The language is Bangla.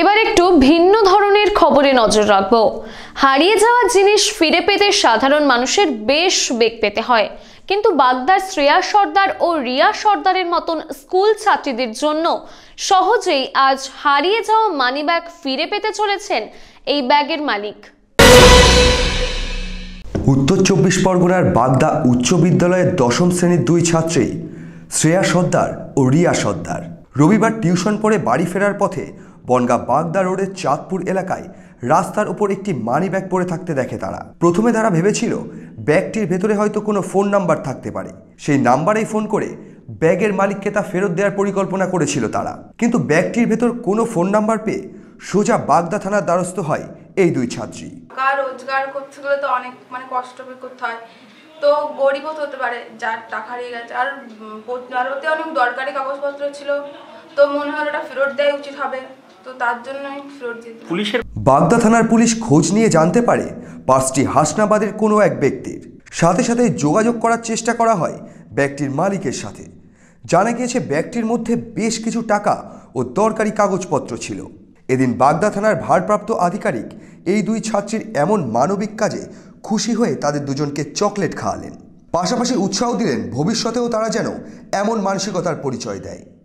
এবার একটু ভিন্ন ধরনের খবরে নজর রাখব হারিয়ে যাওয়া জিনিস ফিরে পেতে সাধারণ মানুষের বেশ বেগ পেতে হয় কিন্তু বাগদার শ্রেয়া সর্দার ও রিয়া সর্দারের মতন স্কুল ছাত্রীদের জন্য সহজেই আজ হারিয়ে যাওয়া মানি ব্যাগ ফিরে পেতে চলেছেন এই ব্যাগের মালিক উত্তর চব্বিশ পরগনার বাগদা উচ্চ বিদ্যালয়ের দশম শ্রেণীর দুই ছাত্রী শ্রেয়া সর্দার ও রিয়া সর্দার রবিবার টিউশন পড়ে বাড়ি ফেরার পথে বনগা বাগদা রোডের চাঁদপুর এলাকায় রাস্তার ওপর একটি মানি ব্যাগ পড়ে থাকতে দেখে তারা প্রথমে তারা ভেবেছিল ব্যাগটির ভেতরে হয়তো কোনো ফোন নাম্বার থাকতে পারে সেই নাম্বারেই ফোন করে ব্যাগের মালিককে তা ফেরত দেওয়ার পরিকল্পনা করেছিল তারা কিন্তু ব্যাগটির ভেতর কোনো ফোন নাম্বার পেয়ে সোজা বাগদা থানার দ্বারস্থ হয় এই দুই ছাত্রী রোজগার করতে গেলে তো অনেক মানে কষ্ট করতে হয় তো গরিব হতে পারে যার টাকা হারিয়ে গেছে আর আর ওতে অনেক দরকারি কাগজপত্র ছিল তো মনে হয় ওটা ফেরত দেওয়াই উচিত হবে তো তার জন্য পুলিশের বাগদা থানার পুলিশ খোঁজ নিয়ে জানতে পারে পার্সটি হাসনাবাদের কোনো এক ব্যক্তির সাথে সাথে যোগাযোগ করার চেষ্টা করা হয় ব্যাগটির মালিকের সাথে জানা গিয়েছে ব্যাগটির মধ্যে বেশ কিছু টাকা ও দরকারি কাগজপত্র ছিল এদিন বাগদা থানার ভারপ্রাপ্ত আধিকারিক এই দুই ছাত্রীর এমন মানবিক কাজে খুশি হয়ে তাদের দুজনকে চকলেট খাওয়ালেন পাশাপাশি উৎসাহ দিলেন ভবিষ্যতেও তারা যেন এমন মানসিকতার পরিচয় দেয়